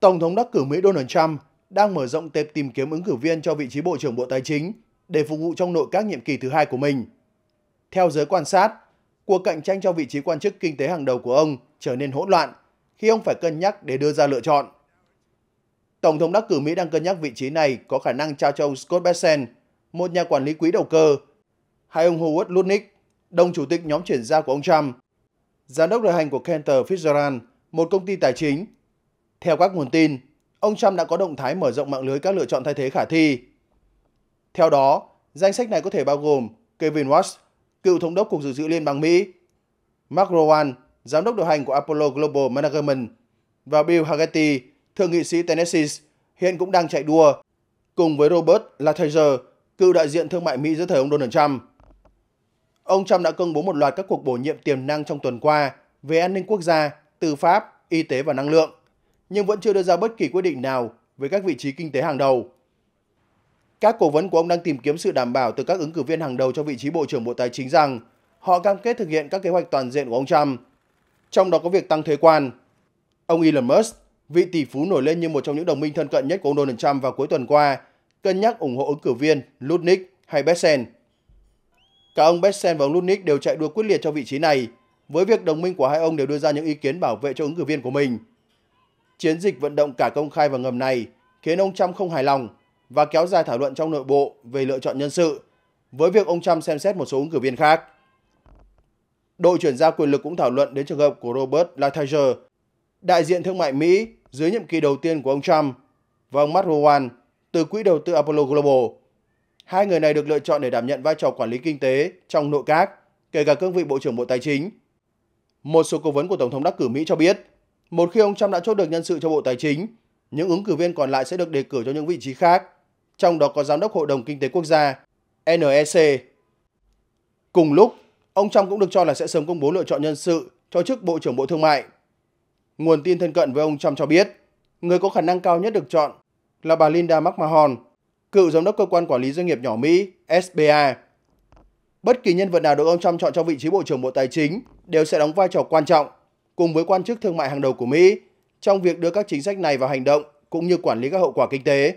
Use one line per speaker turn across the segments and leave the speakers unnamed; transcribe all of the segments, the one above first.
Tổng thống đắc cử Mỹ Donald Trump đang mở rộng tệp tìm kiếm ứng cử viên cho vị trí Bộ trưởng Bộ Tài chính để phục vụ trong nội các nhiệm kỳ thứ hai của mình. Theo giới quan sát, cuộc cạnh tranh cho vị trí quan chức kinh tế hàng đầu của ông trở nên hỗn loạn khi ông phải cân nhắc để đưa ra lựa chọn. Tổng thống đắc cử Mỹ đang cân nhắc vị trí này có khả năng trao cho ông Scott Bessent, một nhà quản lý quỹ đầu cơ, hay ông Howard Lutnick, đồng chủ tịch nhóm chuyển giao của ông Trump, giám đốc điều hành của Cantor Fitzgerald, một công ty tài chính theo các nguồn tin, ông Trump đã có động thái mở rộng mạng lưới các lựa chọn thay thế khả thi. Theo đó, danh sách này có thể bao gồm Kevin Watts, cựu thống đốc Cục Dự trữ Liên bang Mỹ, Mark Rowan, giám đốc điều hành của Apollo Global Management và Bill Hagerty, thượng nghị sĩ Tennessee, hiện cũng đang chạy đua, cùng với Robert Lighthizer, cựu đại diện thương mại Mỹ dưới thời ông Donald Trump. Ông Trump đã công bố một loạt các cuộc bổ nhiệm tiềm năng trong tuần qua về an ninh quốc gia, tư pháp, y tế và năng lượng nhưng vẫn chưa đưa ra bất kỳ quyết định nào về các vị trí kinh tế hàng đầu. Các cố vấn của ông đang tìm kiếm sự đảm bảo từ các ứng cử viên hàng đầu cho vị trí Bộ trưởng Bộ Tài chính rằng họ cam kết thực hiện các kế hoạch toàn diện của ông Trump, trong đó có việc tăng thuế quan. Ông Elon Musk, vị tỷ phú nổi lên như một trong những đồng minh thân cận nhất của ông Donald Trump vào cuối tuần qua, cân nhắc ủng hộ ứng cử viên Lutnick hay Bessent. Cả ông Bessent và ông Lutnick đều chạy đua quyết liệt cho vị trí này, với việc đồng minh của hai ông đều đưa ra những ý kiến bảo vệ cho ứng cử viên của mình. Chiến dịch vận động cả công khai và ngầm này khiến ông Trump không hài lòng và kéo dài thảo luận trong nội bộ về lựa chọn nhân sự, với việc ông Trump xem xét một số ứng cử viên khác. Đội chuyển giao quyền lực cũng thảo luận đến trường hợp của Robert Lighthizer, đại diện thương mại Mỹ dưới nhiệm kỳ đầu tiên của ông Trump, và ông Matt Rowan từ quỹ đầu tư Apollo Global. Hai người này được lựa chọn để đảm nhận vai trò quản lý kinh tế trong nội các, kể cả cương vị Bộ trưởng Bộ Tài chính. Một số cố vấn của Tổng thống đắc cử Mỹ cho biết một khi ông Trump đã chốt được nhân sự cho Bộ Tài chính, những ứng cử viên còn lại sẽ được đề cử cho những vị trí khác, trong đó có Giám đốc Hội đồng Kinh tế Quốc gia, NEC. Cùng lúc, ông Trump cũng được cho là sẽ sớm công bố lựa chọn nhân sự cho chức Bộ trưởng Bộ Thương mại. Nguồn tin thân cận với ông Trump cho biết, người có khả năng cao nhất được chọn là bà Linda McMahon, cựu giám đốc cơ quan quản lý doanh nghiệp nhỏ Mỹ SBA. Bất kỳ nhân vật nào được ông Trump chọn cho vị trí Bộ trưởng Bộ Tài chính đều sẽ đóng vai trò quan trọng cùng với quan chức thương mại hàng đầu của Mỹ trong việc đưa các chính sách này vào hành động cũng như quản lý các hậu quả kinh tế.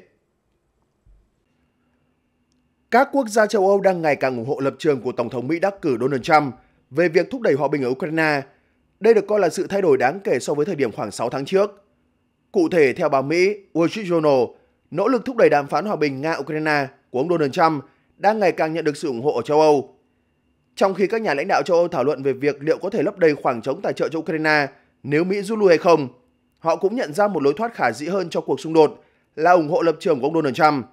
Các quốc gia châu Âu đang ngày càng ủng hộ lập trường của Tổng thống Mỹ đắc cử Donald Trump về việc thúc đẩy hòa bình ở Ukraine. Đây được coi là sự thay đổi đáng kể so với thời điểm khoảng 6 tháng trước. Cụ thể, theo báo Mỹ Wall Street Journal, nỗ lực thúc đẩy đàm phán hòa bình Nga-Ukraine của ông Donald Trump đang ngày càng nhận được sự ủng hộ ở châu Âu trong khi các nhà lãnh đạo châu Âu thảo luận về việc liệu có thể lấp đầy khoảng trống tài trợ cho Ukraine nếu Mỹ rút lui hay không, họ cũng nhận ra một lối thoát khả dĩ hơn cho cuộc xung đột là ủng hộ lập trường của ông Donald Trump.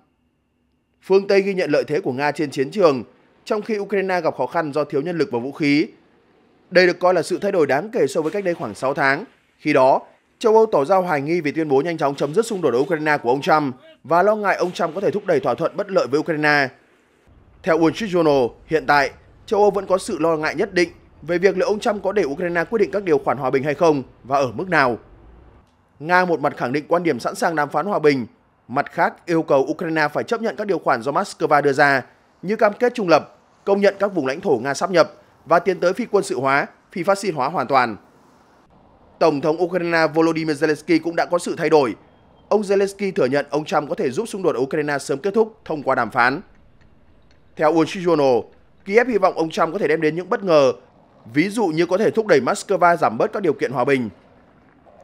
Phương Tây ghi nhận lợi thế của Nga trên chiến trường, trong khi Ukraine gặp khó khăn do thiếu nhân lực và vũ khí. Đây được coi là sự thay đổi đáng kể so với cách đây khoảng 6 tháng. Khi đó, châu Âu tỏ ra hoài nghi vì tuyên bố nhanh chóng chấm dứt xung đột ở Ukraine của ông Trump và lo ngại ông Trump có thể thúc đẩy thỏa thuận bất lợi với Ukraine. Theo Wall Street Journal, hiện tại, châu Âu vẫn có sự lo ngại nhất định về việc liệu ông Trump có để Ukraine quyết định các điều khoản hòa bình hay không và ở mức nào. Nga một mặt khẳng định quan điểm sẵn sàng đàm phán hòa bình, mặt khác yêu cầu Ukraine phải chấp nhận các điều khoản do Moscow đưa ra như cam kết trung lập, công nhận các vùng lãnh thổ Nga sắp nhập và tiến tới phi quân sự hóa, phi phát xít hóa hoàn toàn. Tổng thống Ukraine Volodymyr Zelensky cũng đã có sự thay đổi. Ông Zelensky thừa nhận ông Trump có thể giúp xung đột Ukraine sớm kết thúc thông qua đàm phán. Theo Wall Street Journal, Kiev hy vọng ông Trump có thể đem đến những bất ngờ, ví dụ như có thể thúc đẩy Moscow giảm bớt các điều kiện hòa bình.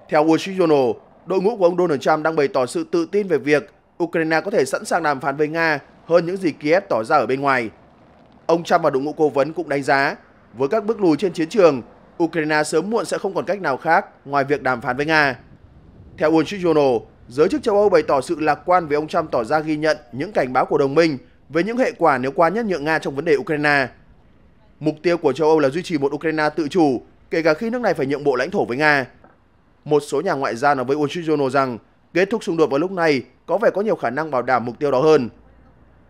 Theo Wall Street Journal, đội ngũ của ông Donald Trump đang bày tỏ sự tự tin về việc Ukraine có thể sẵn sàng đàm phán với Nga hơn những gì Kiev tỏ ra ở bên ngoài. Ông Trump và đội ngũ cố vấn cũng đánh giá, với các bước lùi trên chiến trường, Ukraine sớm muộn sẽ không còn cách nào khác ngoài việc đàm phán với Nga. Theo Wall Street Journal, giới chức châu Âu bày tỏ sự lạc quan về ông Trump tỏ ra ghi nhận những cảnh báo của đồng minh về những hệ quả nếu quá nhất nhượng Nga trong vấn đề Ukraine. Mục tiêu của châu Âu là duy trì một Ukraine tự chủ, kể cả khi nước này phải nhượng bộ lãnh thổ với Nga. Một số nhà ngoại giao nói với Washington rằng kết thúc xung đột vào lúc này có vẻ có nhiều khả năng bảo đảm mục tiêu đó hơn.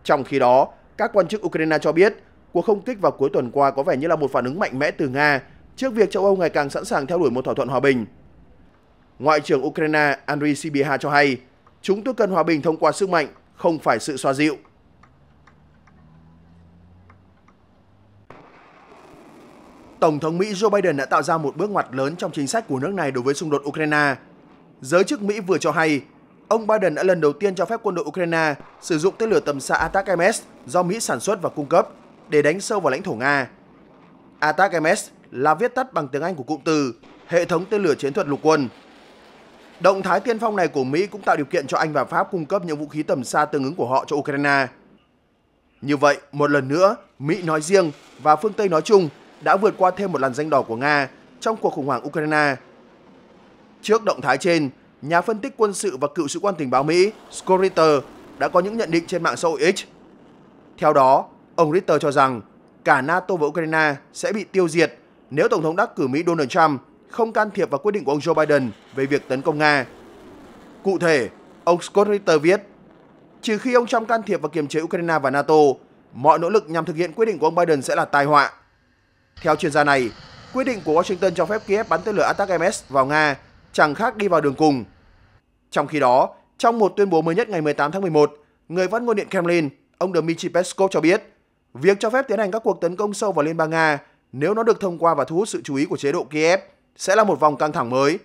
Trong khi đó, các quan chức Ukraine cho biết cuộc không kích vào cuối tuần qua có vẻ như là một phản ứng mạnh mẽ từ Nga trước việc châu Âu ngày càng sẵn sàng theo đuổi một thỏa thuận hòa bình. Ngoại trưởng Ukraine Andriy Sibiha cho hay, chúng tôi cần hòa bình thông qua sức mạnh, không phải sự xoa dịu. Tổng thống Mỹ Joe Biden đã tạo ra một bước ngoặt lớn trong chính sách của nước này đối với xung đột Ukraine. Giới chức Mỹ vừa cho hay, ông Biden đã lần đầu tiên cho phép quân đội Ukraine sử dụng tên lửa tầm xa Attack MS do Mỹ sản xuất và cung cấp để đánh sâu vào lãnh thổ Nga. Attack MS là viết tắt bằng tiếng Anh của cụm từ hệ thống tên lửa chiến thuật lục quân. Động thái tiên phong này của Mỹ cũng tạo điều kiện cho Anh và Pháp cung cấp những vũ khí tầm xa tương ứng của họ cho Ukraine. Như vậy, một lần nữa, Mỹ nói riêng và phương Tây nói chung đã vượt qua thêm một làn danh đỏ của Nga trong cuộc khủng hoảng Ukraine. Trước động thái trên, nhà phân tích quân sự và cựu sĩ quan tình báo Mỹ Scott Ritter đã có những nhận định trên mạng xã hội X. Theo đó, ông Ritter cho rằng cả NATO và Ukraine sẽ bị tiêu diệt nếu Tổng thống đắc cử Mỹ Donald Trump không can thiệp vào quyết định của ông Joe Biden về việc tấn công Nga. Cụ thể, ông Scott Ritter viết, trừ khi ông Trump can thiệp và kiềm chế Ukraine và NATO, mọi nỗ lực nhằm thực hiện quyết định của ông Biden sẽ là tai họa – theo chuyên gia này, quyết định của Washington cho phép Kiev bắn tên lửa Attack-MS vào Nga chẳng khác đi vào đường cùng. Trong khi đó, trong một tuyên bố mới nhất ngày 18 tháng 11, người phát ngôn điện Kremlin, ông Dmitry Peskov cho biết, việc cho phép tiến hành các cuộc tấn công sâu vào Liên bang Nga nếu nó được thông qua và thu hút sự chú ý của chế độ Kiev sẽ là một vòng căng thẳng mới.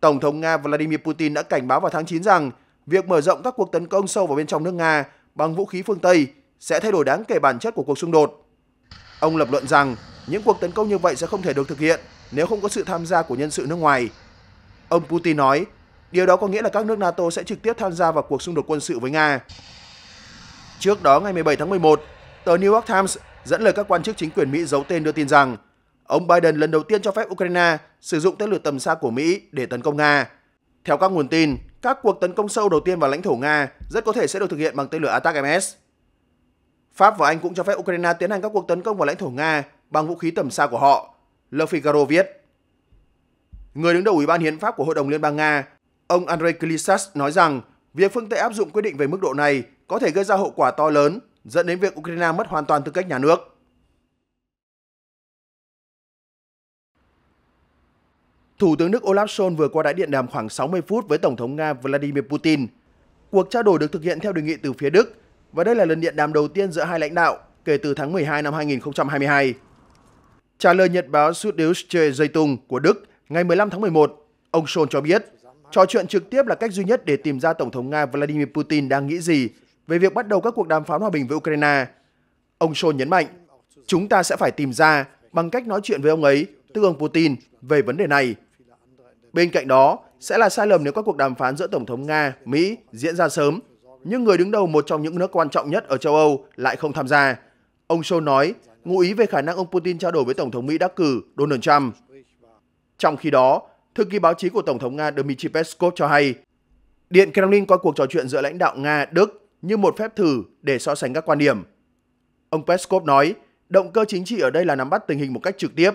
Tổng thống Nga Vladimir Putin đã cảnh báo vào tháng 9 rằng việc mở rộng các cuộc tấn công sâu vào bên trong nước Nga bằng vũ khí phương Tây sẽ thay đổi đáng kể bản chất của cuộc xung đột Ông lập luận rằng những cuộc tấn công như vậy sẽ không thể được thực hiện nếu không có sự tham gia của nhân sự nước ngoài. Ông Putin nói, điều đó có nghĩa là các nước NATO sẽ trực tiếp tham gia vào cuộc xung đột quân sự với Nga. Trước đó ngày 17 tháng 11, tờ New York Times dẫn lời các quan chức chính quyền Mỹ giấu tên đưa tin rằng ông Biden lần đầu tiên cho phép Ukraine sử dụng tên lửa tầm xa của Mỹ để tấn công Nga. Theo các nguồn tin, các cuộc tấn công sâu đầu tiên vào lãnh thổ Nga rất có thể sẽ được thực hiện bằng tên lửa Attack-MS. Pháp và Anh cũng cho phép Ukraine tiến hành các cuộc tấn công vào lãnh thổ Nga bằng vũ khí tầm xa của họ, Le Figaro viết. Người đứng đầu Ủy ban Hiến pháp của Hội đồng Liên bang Nga, ông Andrei Klissas nói rằng việc phương Tây áp dụng quyết định về mức độ này có thể gây ra hậu quả to lớn, dẫn đến việc Ukraine mất hoàn toàn tư cách nhà nước. Thủ tướng Đức Olaf Scholz vừa qua đã điện đàm khoảng 60 phút với Tổng thống Nga Vladimir Putin. Cuộc trao đổi được thực hiện theo đề nghị từ phía Đức – và đây là lần điện đàm đầu tiên giữa hai lãnh đạo kể từ tháng 12 năm 2022. Trả lời nhật báo Süddeutsche Zeitung của Đức ngày 15 tháng 11, ông Scholz cho biết, trò chuyện trực tiếp là cách duy nhất để tìm ra Tổng thống Nga Vladimir Putin đang nghĩ gì về việc bắt đầu các cuộc đàm phán hòa bình với Ukraine. Ông Scholz nhấn mạnh, chúng ta sẽ phải tìm ra bằng cách nói chuyện với ông ấy, tức ông Putin, về vấn đề này. Bên cạnh đó, sẽ là sai lầm nếu các cuộc đàm phán giữa Tổng thống Nga, Mỹ diễn ra sớm nhưng người đứng đầu một trong những nước quan trọng nhất ở châu Âu lại không tham gia. Ông Scholz nói, ngụ ý về khả năng ông Putin trao đổi với Tổng thống Mỹ đắc cử Donald Trump. Trong khi đó, thư ký báo chí của Tổng thống Nga Dmitry Peskov cho hay, Điện Kremlin coi cuộc trò chuyện giữa lãnh đạo Nga, Đức như một phép thử để so sánh các quan điểm. Ông Peskov nói, động cơ chính trị ở đây là nắm bắt tình hình một cách trực tiếp.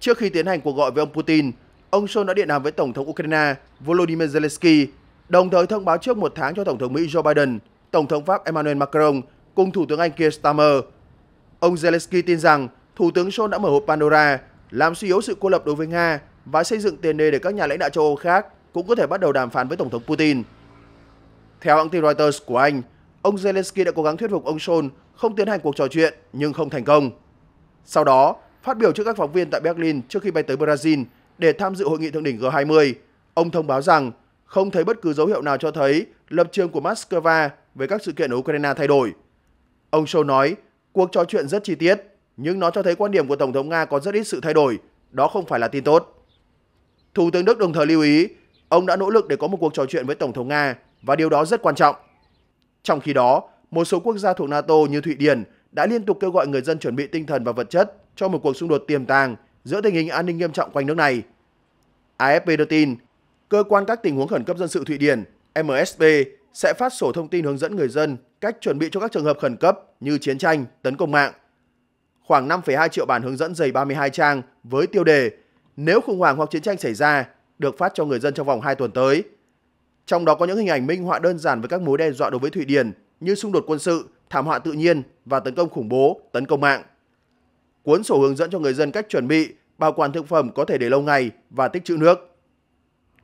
Trước khi tiến hành cuộc gọi với ông Putin, ông Scholz đã điện đàm với Tổng thống Ukraine Volodymyr Zelensky đồng thời thông báo trước một tháng cho Tổng thống Mỹ Joe Biden, Tổng thống Pháp Emmanuel Macron cùng Thủ tướng Anh Keir Starmer. Ông Zelensky tin rằng Thủ tướng Scholz đã mở hộp Pandora, làm suy yếu sự cô lập đối với Nga và xây dựng tiền đề để các nhà lãnh đạo châu Âu khác cũng có thể bắt đầu đàm phán với Tổng thống Putin. Theo hãng tin Reuters của Anh, ông Zelensky đã cố gắng thuyết phục ông Scholz không tiến hành cuộc trò chuyện nhưng không thành công. Sau đó, phát biểu trước các phóng viên tại Berlin trước khi bay tới Brazil để tham dự hội nghị thượng đỉnh G20, ông thông báo rằng không thấy bất cứ dấu hiệu nào cho thấy lập trường của Moscow về các sự kiện ở Ukraine thay đổi. Ông Show nói, cuộc trò chuyện rất chi tiết, nhưng nó cho thấy quan điểm của Tổng thống Nga có rất ít sự thay đổi, đó không phải là tin tốt. Thủ tướng Đức đồng thời lưu ý, ông đã nỗ lực để có một cuộc trò chuyện với Tổng thống Nga và điều đó rất quan trọng. Trong khi đó, một số quốc gia thuộc NATO như Thụy Điển đã liên tục kêu gọi người dân chuẩn bị tinh thần và vật chất cho một cuộc xung đột tiềm tàng giữa tình hình an ninh nghiêm trọng quanh nước này. AFP đưa tin, Cơ quan các tình huống khẩn cấp dân sự Thụy Điển MSB sẽ phát sổ thông tin hướng dẫn người dân cách chuẩn bị cho các trường hợp khẩn cấp như chiến tranh, tấn công mạng. Khoảng 5,2 triệu bản hướng dẫn dày 32 trang với tiêu đề Nếu khủng hoảng hoặc chiến tranh xảy ra được phát cho người dân trong vòng 2 tuần tới. Trong đó có những hình ảnh minh họa đơn giản với các mối đe dọa đối với Thụy Điển như xung đột quân sự, thảm họa tự nhiên và tấn công khủng bố, tấn công mạng. Cuốn sổ hướng dẫn cho người dân cách chuẩn bị, bảo quản thực phẩm có thể để lâu ngày và tích trữ nước.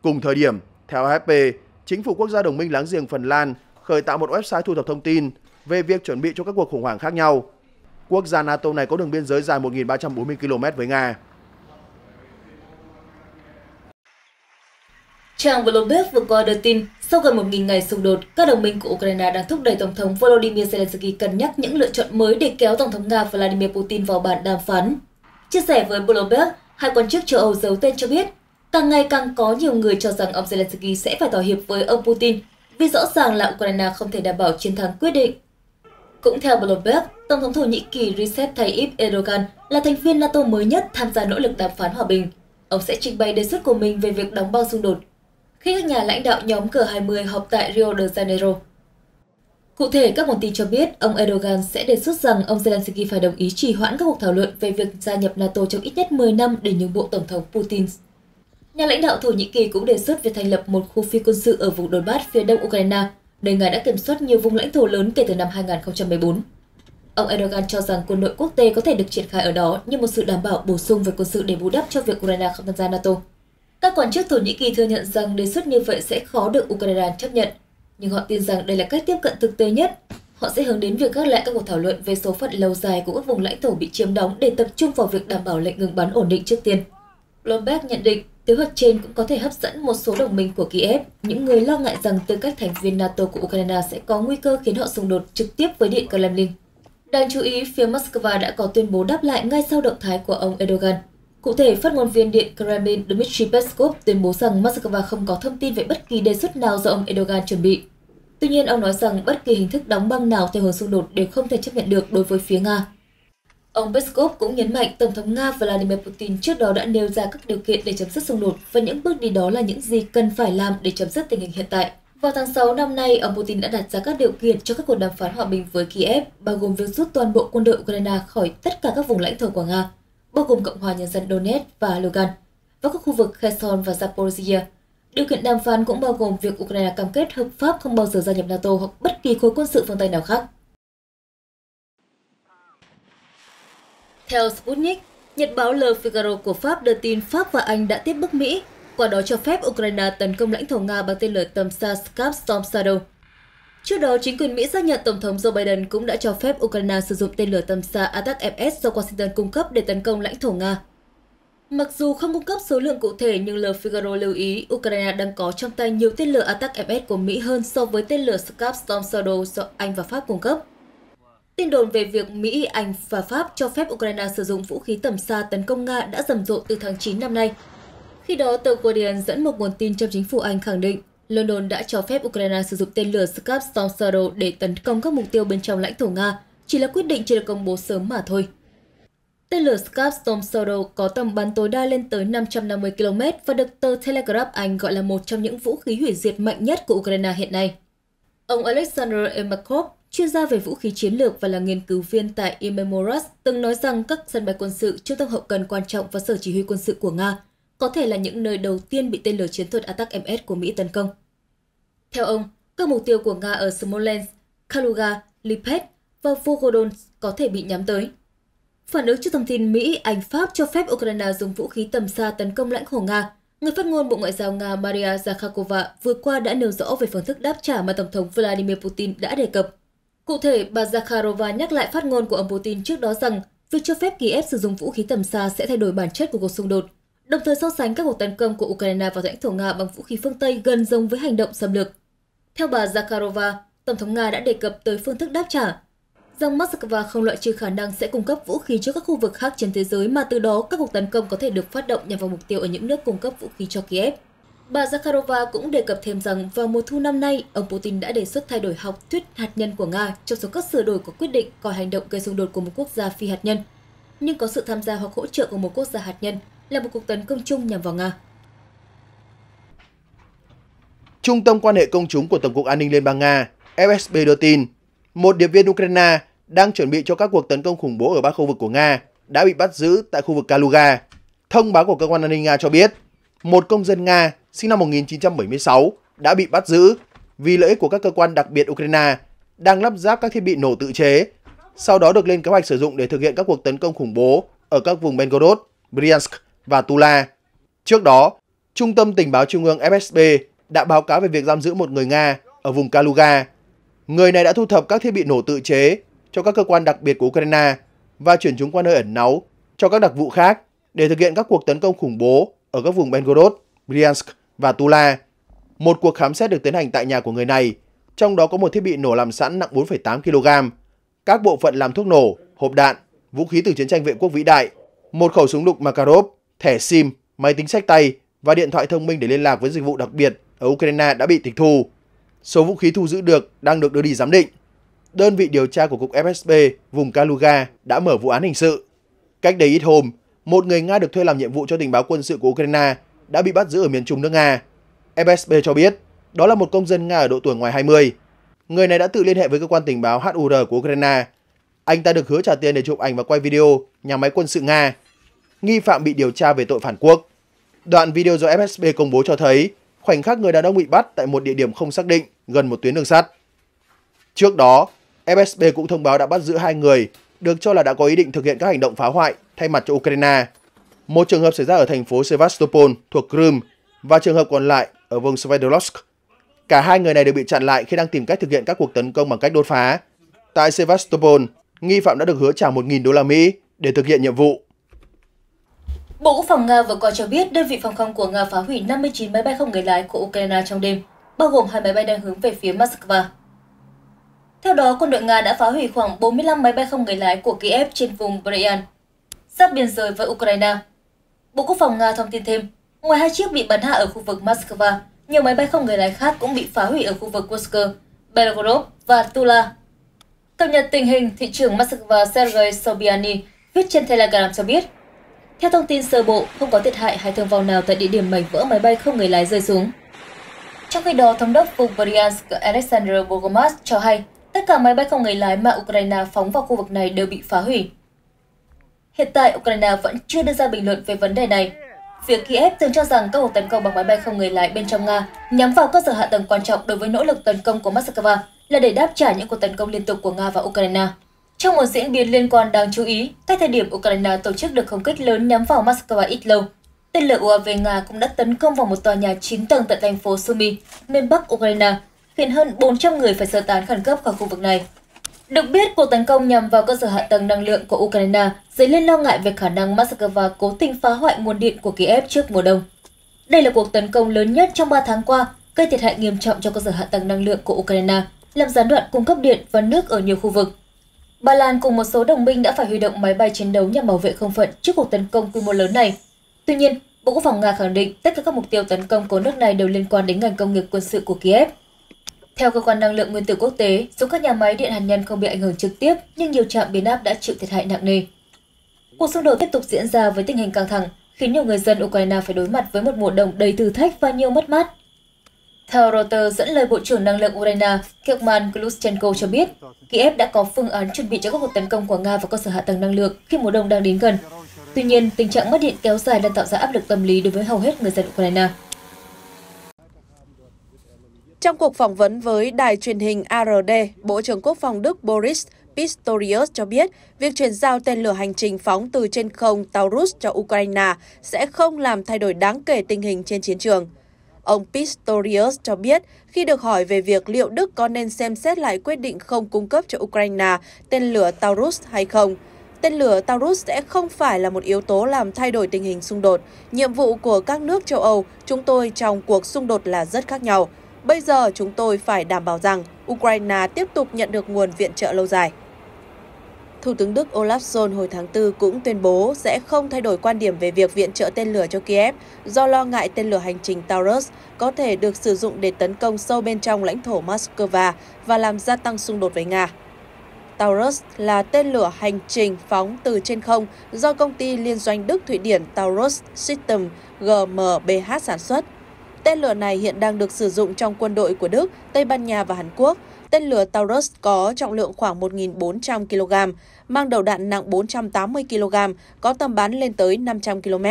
Cùng thời điểm, theo AFP, chính phủ quốc gia đồng minh láng giềng Phần Lan khởi tạo một website thu thập thông tin về việc chuẩn bị cho các cuộc khủng hoảng khác nhau. Quốc gia NATO này có đường biên giới dài 1.340 km với Nga.
Trang Bloomberg vừa qua đưa tin, sau gần 1.000 ngày xung đột, các đồng minh của Ukraine đang thúc đẩy Tổng thống Volodymyr Zelensky cân nhắc những lựa chọn mới để kéo Tổng thống Nga Vladimir Putin vào bàn đàm phán. Chia sẻ với Bloomberg, hai quan chức châu Âu giấu tên cho biết Càng ngày càng có nhiều người cho rằng ông Zelensky sẽ phải thỏa hiệp với ông Putin vì rõ ràng là Ukraine không thể đảm bảo chiến thắng quyết định. Cũng theo Bloomberg, Tổng thống Thổ Nhĩ Kỳ Recep Tayyip Erdogan là thành viên NATO mới nhất tham gia nỗ lực đàm phán hòa bình. Ông sẽ trình bày đề xuất của mình về việc đóng băng xung đột khi các nhà lãnh đạo nhóm G20 họp tại Rio de Janeiro. Cụ thể, các nguồn tin cho biết ông Erdogan sẽ đề xuất rằng ông Zelensky phải đồng ý trì hoãn các cuộc thảo luận về việc gia nhập NATO trong ít nhất 10 năm để nhường bộ Tổng thống Putin. Nhà lãnh đạo Thổ Nhĩ Kỳ cũng đề xuất việc thành lập một khu phi quân sự ở vùng Donbass phía đông Ukraine, nơi Nga đã kiểm soát nhiều vùng lãnh thổ lớn kể từ năm 2014. Ông Erdogan cho rằng quân đội quốc tế có thể được triển khai ở đó như một sự đảm bảo bổ sung về quân sự để bù đắp cho việc Ukraine không tham gia NATO. Các quan chức Thổ Nhĩ Kỳ thừa nhận rằng đề xuất như vậy sẽ khó được Ukraine chấp nhận, nhưng họ tin rằng đây là cách tiếp cận thực tế nhất. Họ sẽ hướng đến việc gác lại các cuộc thảo luận về số phận lâu dài của các vùng lãnh thổ bị chiếm đóng để tập trung vào việc đảm bảo lệnh ngừng bắn ổn định trước tiên. Bloomberg nhận định, Kế hoạch trên cũng có thể hấp dẫn một số đồng minh của Kiev, những người lo ngại rằng tư cách thành viên NATO của Ukraine sẽ có nguy cơ khiến họ xung đột trực tiếp với Điện Kremlin. Đáng chú ý, phía Moscow đã có tuyên bố đáp lại ngay sau động thái của ông Erdogan. Cụ thể, phát ngôn viên Điện Kremlin Dmitry Peskov tuyên bố rằng Moscow không có thông tin về bất kỳ đề xuất nào do ông Erdogan chuẩn bị. Tuy nhiên, ông nói rằng bất kỳ hình thức đóng băng nào theo hướng xung đột đều không thể chấp nhận được đối với phía Nga. Ông Peskov cũng nhấn mạnh Tổng thống Nga Vladimir Putin trước đó đã nêu ra các điều kiện để chấm dứt xung đột và những bước đi đó là những gì cần phải làm để chấm dứt tình hình hiện tại. Vào tháng 6 năm nay, ông Putin đã đặt ra các điều kiện cho các cuộc đàm phán hòa bình với Kiev, bao gồm việc rút toàn bộ quân đội Ukraine khỏi tất cả các vùng lãnh thổ của Nga, bao gồm Cộng hòa Nhân dân Donetsk và Lugan, và các khu vực Kherson và Zaporizhia. Điều kiện đàm phán cũng bao gồm việc Ukraine cam kết hợp pháp không bao giờ gia nhập NATO hoặc bất kỳ khối quân sự phương Tây nào khác. Theo Sputnik, nhật báo Le Figaro của Pháp đưa tin Pháp và Anh đã tiếp bước Mỹ, qua đó cho phép Ukraine tấn công lãnh thổ Nga bằng tên lửa tầm xa Scarp Storm Shadow. Trước đó, chính quyền Mỹ xác nhận Tổng thống Joe Biden cũng đã cho phép Ukraine sử dụng tên lửa tầm xa Atak-MS do Washington cung cấp để tấn công lãnh thổ Nga. Mặc dù không cung cấp số lượng cụ thể nhưng Le Figaro lưu ý Ukraine đang có trong tay nhiều tên lửa Atak-MS của Mỹ hơn so với tên lửa Scarp Storm Shadow do Anh và Pháp cung cấp. Tin đồn về việc Mỹ, Anh và Pháp cho phép Ukraine sử dụng vũ khí tầm xa tấn công Nga đã rầm rộ từ tháng 9 năm nay. Khi đó, tờ Guardian dẫn một nguồn tin trong chính phủ Anh khẳng định London đã cho phép Ukraine sử dụng tên lửa Scud Storm Shadow để tấn công các mục tiêu bên trong lãnh thổ Nga, chỉ là quyết định chưa được công bố sớm mà thôi. Tên lửa Scud Storm Shadow có tầm bắn tối đa lên tới 550 km và được tờ Telegraph Anh gọi là một trong những vũ khí hủy diệt mạnh nhất của Ukraine hiện nay. Ông Alexander Emakov, Chuyên gia về vũ khí chiến lược và là nghiên cứu viên tại Imemoras từng nói rằng các sân bay quân sự, trung tâm hậu cần quan trọng và sở chỉ huy quân sự của Nga có thể là những nơi đầu tiên bị tên lửa chiến thuật Attack-MS của Mỹ tấn công. Theo ông, các mục tiêu của Nga ở Smolensk, Kaluga, Lipetsk và Vogodonsk có thể bị nhắm tới. Phản ứng trước thông tin Mỹ, Anh, Pháp cho phép Ukraine dùng vũ khí tầm xa tấn công lãnh thổ Nga, người phát ngôn Bộ Ngoại giao Nga Maria Zakharova vừa qua đã nêu rõ về phương thức đáp trả mà Tổng thống Vladimir Putin đã đề cập. Cụ thể, bà Zakharova nhắc lại phát ngôn của ông Putin trước đó rằng việc cho phép Kiev sử dụng vũ khí tầm xa sẽ thay đổi bản chất của cuộc xung đột, đồng thời so sánh các cuộc tấn công của Ukraine vào lãnh thổ Nga bằng vũ khí phương Tây gần giống với hành động xâm lược. Theo bà Zakharova, Tổng thống Nga đã đề cập tới phương thức đáp trả, rằng Moscow không loại trừ khả năng sẽ cung cấp vũ khí cho các khu vực khác trên thế giới mà từ đó các cuộc tấn công có thể được phát động nhằm vào mục tiêu ở những nước cung cấp vũ khí cho Kiev. Bà Zakharova cũng đề cập thêm rằng vào mùa thu năm nay, ông Putin đã đề xuất thay đổi học thuyết hạt nhân của Nga trong số các sửa đổi của quyết định coi hành động gây xung đột của một quốc gia phi hạt nhân. Nhưng có sự tham gia hoặc hỗ trợ của một quốc gia hạt nhân là một cuộc tấn công chung nhằm vào Nga.
Trung tâm quan hệ công chúng của Tổng cục An ninh Liên bang Nga, FSB đưa tin, một điệp viên Ukraine đang chuẩn bị cho các cuộc tấn công khủng bố ở ba khu vực của Nga đã bị bắt giữ tại khu vực Kaluga. Thông báo của cơ quan an ninh Nga cho biết, một công dân Nga sinh năm 1976, đã bị bắt giữ vì lợi ích của các cơ quan đặc biệt Ukraine đang lắp ráp các thiết bị nổ tự chế, sau đó được lên kế hoạch sử dụng để thực hiện các cuộc tấn công khủng bố ở các vùng Belgorod, Bryansk và Tula. Trước đó, Trung tâm Tình báo Trung ương FSB đã báo cáo về việc giam giữ một người Nga ở vùng Kaluga. Người này đã thu thập các thiết bị nổ tự chế cho các cơ quan đặc biệt của Ukraine và chuyển chúng qua nơi ẩn náu cho các đặc vụ khác để thực hiện các cuộc tấn công khủng bố ở các vùng Belgorod, Bryansk và Tula. Một cuộc khám xét được tiến hành tại nhà của người này, trong đó có một thiết bị nổ làm sẵn nặng 4,8 kg, các bộ phận làm thuốc nổ, hộp đạn, vũ khí từ chiến tranh vệ quốc vĩ đại, một khẩu súng lục Makarov, thẻ SIM, máy tính sách tay và điện thoại thông minh để liên lạc với dịch vụ đặc biệt ở Ukraine đã bị tịch thu. Số vũ khí thu giữ được đang được đưa đi giám định. Đơn vị điều tra của Cục FSB vùng Kaluga đã mở vụ án hình sự. Cách đây ít hôm, một người Nga được thuê làm nhiệm vụ cho tình báo quân sự của Ukraine đã bị bắt giữ ở miền trung nước Nga. FSB cho biết đó là một công dân Nga ở độ tuổi ngoài 20. Người này đã tự liên hệ với cơ quan tình báo HUR của Ukraine. Anh ta được hứa trả tiền để chụp ảnh và quay video nhà máy quân sự Nga. Nghi phạm bị điều tra về tội phản quốc. Đoạn video do FSB công bố cho thấy khoảnh khắc người đàn ông bị bắt tại một địa điểm không xác định gần một tuyến đường sắt. Trước đó, FSB cũng thông báo đã bắt giữ hai người được cho là đã có ý định thực hiện các hành động phá hoại thay mặt cho Ukraine. Một trường hợp xảy ra ở thành phố Sevastopol thuộc Crimea và trường hợp còn lại ở vùng Sverdlovsk. Cả hai người này đều bị chặn lại khi đang tìm cách thực hiện các cuộc tấn công bằng cách đột phá. Tại Sevastopol, nghi phạm đã được hứa trả 1.000 đô la Mỹ để thực hiện nhiệm vụ.
Bộ Quốc phòng Nga vừa qua cho biết đơn vị phòng không của Nga phá hủy 59 máy bay không người lái của Ukraine trong đêm, bao gồm hai máy bay đang hướng về phía Moscow. Theo đó, quân đội Nga đã phá hủy khoảng 45 máy bay không người lái của Kiev trên vùng Bryansk, giáp biên giới với Ukraine Bộ Quốc phòng Nga thông tin thêm, ngoài hai chiếc bị bắn hạ ở khu vực Moscow, nhiều máy bay không người lái khác cũng bị phá hủy ở khu vực Kursk, Belgorod và Tula. Cập nhật tình hình, thị trưởng Moscow Sergei Sobyanin viết trên Telegram cho biết, theo thông tin sơ bộ, không có thiệt hại hay thương vong nào tại địa điểm mảnh vỡ máy bay không người lái rơi xuống. Trong khi đó, thống đốc vùng Bryansk Alexander Bogomaz cho hay tất cả máy bay không người lái mà Ukraine phóng vào khu vực này đều bị phá hủy. Hiện tại, Ukraine vẫn chưa đưa ra bình luận về vấn đề này. Phía Kiev từng cho rằng các cuộc tấn công bằng máy bay không người lái bên trong Nga nhắm vào cơ sở hạ tầng quan trọng đối với nỗ lực tấn công của Moscow là để đáp trả những cuộc tấn công liên tục của Nga và Ukraine. Trong một diễn biến liên quan đáng chú ý, cách thời điểm Ukraine tổ chức được không kích lớn nhắm vào Moscow ít lâu, tên lửa UAV Nga cũng đã tấn công vào một tòa nhà 9 tầng tại thành phố Sumy, miền bắc Ukraine, khiến hơn 400 người phải sơ tán khẩn cấp khỏi khu vực này. Được biết, cuộc tấn công nhằm vào cơ sở hạ tầng năng lượng của Ukraine dấy lên lo ngại về khả năng Moscow cố tình phá hoại nguồn điện của Kiev trước mùa đông. Đây là cuộc tấn công lớn nhất trong 3 tháng qua, gây thiệt hại nghiêm trọng cho cơ sở hạ tầng năng lượng của Ukraine, làm gián đoạn cung cấp điện và nước ở nhiều khu vực. Ba Lan cùng một số đồng minh đã phải huy động máy bay chiến đấu nhằm bảo vệ không phận trước cuộc tấn công quy mô lớn này. Tuy nhiên, Bộ Quốc phòng Nga khẳng định tất cả các mục tiêu tấn công của nước này đều liên quan đến ngành công nghiệp quân sự của Kiev – theo cơ quan năng lượng nguyên tử quốc tế, dù các nhà máy điện hạt nhân không bị ảnh hưởng trực tiếp, nhưng nhiều trạm biến áp đã chịu thiệt hại nặng nề. Cuộc xung đột tiếp tục diễn ra với tình hình căng thẳng, khiến nhiều người dân Ukraine phải đối mặt với một mùa đông đầy thử thách và nhiều mất mát. Theo Reuters dẫn lời Bộ trưởng Năng lượng Ukraine Kirkman Kluschenko cho biết, Kiev đã có phương án chuẩn bị cho các cuộc tấn công của Nga vào cơ sở hạ tầng năng lượng khi mùa đông đang đến gần. Tuy nhiên, tình trạng mất điện kéo dài đang tạo ra áp lực tâm lý đối với hầu hết người dân Ukraine. Trong cuộc phỏng vấn với đài truyền hình ARD, Bộ trưởng
Quốc phòng Đức Boris Pistorius cho biết việc chuyển giao tên lửa hành trình phóng từ trên không Taurus cho Ukraine sẽ không làm thay đổi đáng kể tình hình trên chiến trường. Ông Pistorius cho biết khi được hỏi về việc liệu Đức có nên xem xét lại quyết định không cung cấp cho Ukraine tên lửa Taurus hay không, tên lửa Taurus sẽ không phải là một yếu tố làm thay đổi tình hình xung đột. Nhiệm vụ của các nước châu Âu, chúng tôi trong cuộc xung đột là rất khác nhau. Bây giờ chúng tôi phải đảm bảo rằng Ukraine tiếp tục nhận được nguồn viện trợ lâu dài. Thủ tướng Đức Olaf Scholz hồi tháng 4 cũng tuyên bố sẽ không thay đổi quan điểm về việc viện trợ tên lửa cho Kiev do lo ngại tên lửa hành trình Taurus có thể được sử dụng để tấn công sâu bên trong lãnh thổ Moscow và làm gia tăng xung đột với Nga. Taurus là tên lửa hành trình phóng từ trên không do công ty liên doanh Đức Thụy Điển Taurus System GmbH sản xuất Tên lửa này hiện đang được sử dụng trong quân đội của Đức, Tây Ban Nha và Hàn Quốc. Tên lửa Taurus có trọng lượng khoảng 1.400 kg, mang đầu đạn nặng 480 kg, có tầm bắn lên tới 500 km.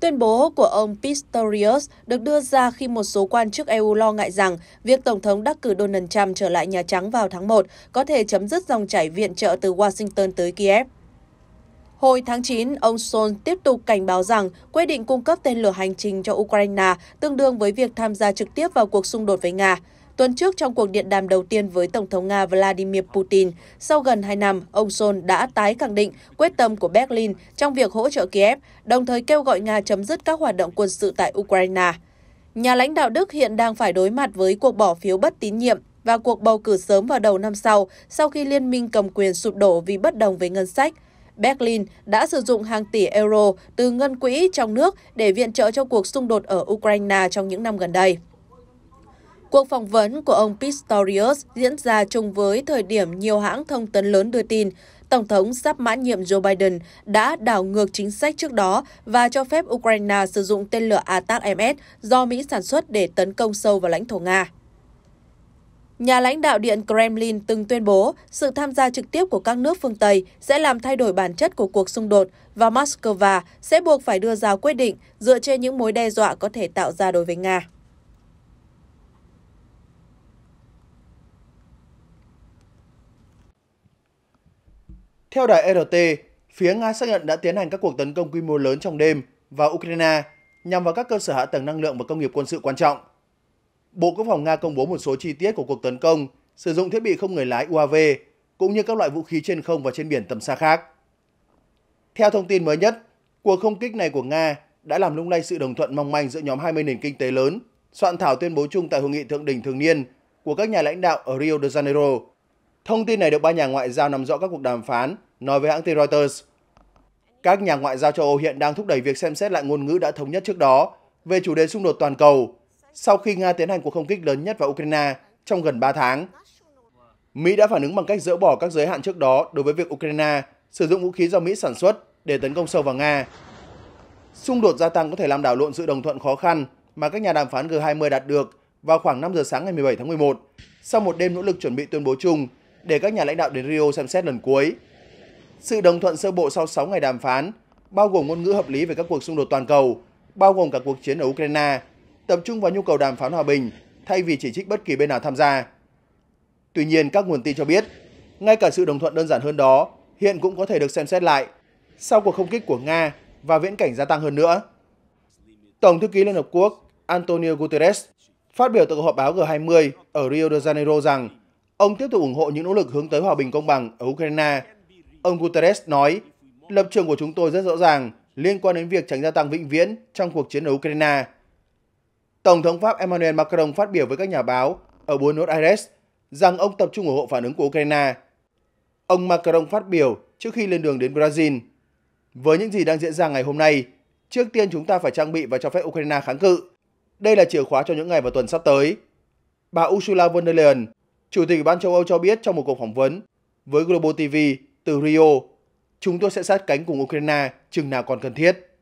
Tuyên bố của ông Pistorius được đưa ra khi một số quan chức EU lo ngại rằng việc Tổng thống đắc cử Donald Trump trở lại Nhà Trắng vào tháng 1 có thể chấm dứt dòng chảy viện trợ từ Washington tới Kiev. Hồi tháng 9, ông Sol tiếp tục cảnh báo rằng quyết định cung cấp tên lửa hành trình cho Ukraine tương đương với việc tham gia trực tiếp vào cuộc xung đột với Nga. Tuần trước trong cuộc điện đàm đầu tiên với Tổng thống Nga Vladimir Putin, sau gần 2 năm, ông Sol đã tái khẳng định quyết tâm của Berlin trong việc hỗ trợ Kiev, đồng thời kêu gọi Nga chấm dứt các hoạt động quân sự tại Ukraine. Nhà lãnh đạo Đức hiện đang phải đối mặt với cuộc bỏ phiếu bất tín nhiệm và cuộc bầu cử sớm vào đầu năm sau, sau khi liên minh cầm quyền sụp đổ vì bất đồng với ngân sách. Berlin đã sử dụng hàng tỷ euro từ ngân quỹ trong nước để viện trợ cho cuộc xung đột ở Ukraine trong những năm gần đây. Cuộc phỏng vấn của ông Pistorius diễn ra chung với thời điểm nhiều hãng thông tấn lớn đưa tin Tổng thống sắp mãn nhiệm Joe Biden đã đảo ngược chính sách trước đó và cho phép Ukraine sử dụng tên lửa ATAC-MS do Mỹ sản xuất để tấn công sâu vào lãnh thổ Nga. Nhà lãnh đạo Điện Kremlin từng tuyên bố sự tham gia trực tiếp của các nước phương Tây sẽ làm thay đổi bản chất của cuộc xung đột và Moscow sẽ buộc phải đưa ra quyết định dựa trên những mối đe dọa có thể tạo ra đối với Nga.
Theo đài RT, e phía Nga xác nhận đã tiến hành các cuộc tấn công quy mô lớn trong đêm vào Ukraine nhằm vào các cơ sở hạ tầng năng lượng và công nghiệp quân sự quan trọng – Bộ Quốc phòng Nga công bố một số chi tiết của cuộc tấn công sử dụng thiết bị không người lái UAV cũng như các loại vũ khí trên không và trên biển tầm xa khác. Theo thông tin mới nhất, cuộc không kích này của Nga đã làm lung lay sự đồng thuận mong manh giữa nhóm 20 nền kinh tế lớn, soạn thảo tuyên bố chung tại hội nghị thượng đỉnh thường niên của các nhà lãnh đạo ở Rio de Janeiro. Thông tin này được ba nhà ngoại giao nắm rõ các cuộc đàm phán, nói với hãng tin Reuters. Các nhà ngoại giao châu Âu hiện đang thúc đẩy việc xem xét lại ngôn ngữ đã thống nhất trước đó về chủ đề xung đột toàn cầu sau khi Nga tiến hành cuộc không kích lớn nhất vào Ukraine trong gần 3 tháng. Mỹ đã phản ứng bằng cách dỡ bỏ các giới hạn trước đó đối với việc Ukraine sử dụng vũ khí do Mỹ sản xuất để tấn công sâu vào Nga. Xung đột gia tăng có thể làm đảo lộn sự đồng thuận khó khăn mà các nhà đàm phán G20 đạt được vào khoảng 5 giờ sáng ngày 17 tháng 11, sau một đêm nỗ lực chuẩn bị tuyên bố chung để các nhà lãnh đạo đến Rio xem xét lần cuối. Sự đồng thuận sơ bộ sau 6 ngày đàm phán bao gồm ngôn ngữ hợp lý về các cuộc xung đột toàn cầu, bao gồm cả cuộc chiến ở Ukraine tập trung vào nhu cầu đàm phán hòa bình thay vì chỉ trích bất kỳ bên nào tham gia. Tuy nhiên, các nguồn tin cho biết, ngay cả sự đồng thuận đơn giản hơn đó hiện cũng có thể được xem xét lại sau cuộc không kích của Nga và viễn cảnh gia tăng hơn nữa. Tổng thư ký Liên Hợp Quốc Antonio Guterres phát biểu tại cuộc họp báo G20 ở Rio de Janeiro rằng ông tiếp tục ủng hộ những nỗ lực hướng tới hòa bình công bằng ở Ukraine. Ông Guterres nói, lập trường của chúng tôi rất rõ ràng liên quan đến việc tránh gia tăng vĩnh viễn trong cuộc chiến ở Ukraine. Tổng thống Pháp Emmanuel Macron phát biểu với các nhà báo ở Buenos Aires rằng ông tập trung ủng hộ phản ứng của Ukraine. Ông Macron phát biểu trước khi lên đường đến Brazil. Với những gì đang diễn ra ngày hôm nay, trước tiên chúng ta phải trang bị và cho phép Ukraine kháng cự. Đây là chìa khóa cho những ngày và tuần sắp tới. Bà Ursula von der Leyen, Chủ tịch Ban châu Âu cho biết trong một cuộc phỏng vấn với Global TV từ Rio, chúng tôi sẽ sát cánh cùng Ukraine chừng nào còn cần thiết.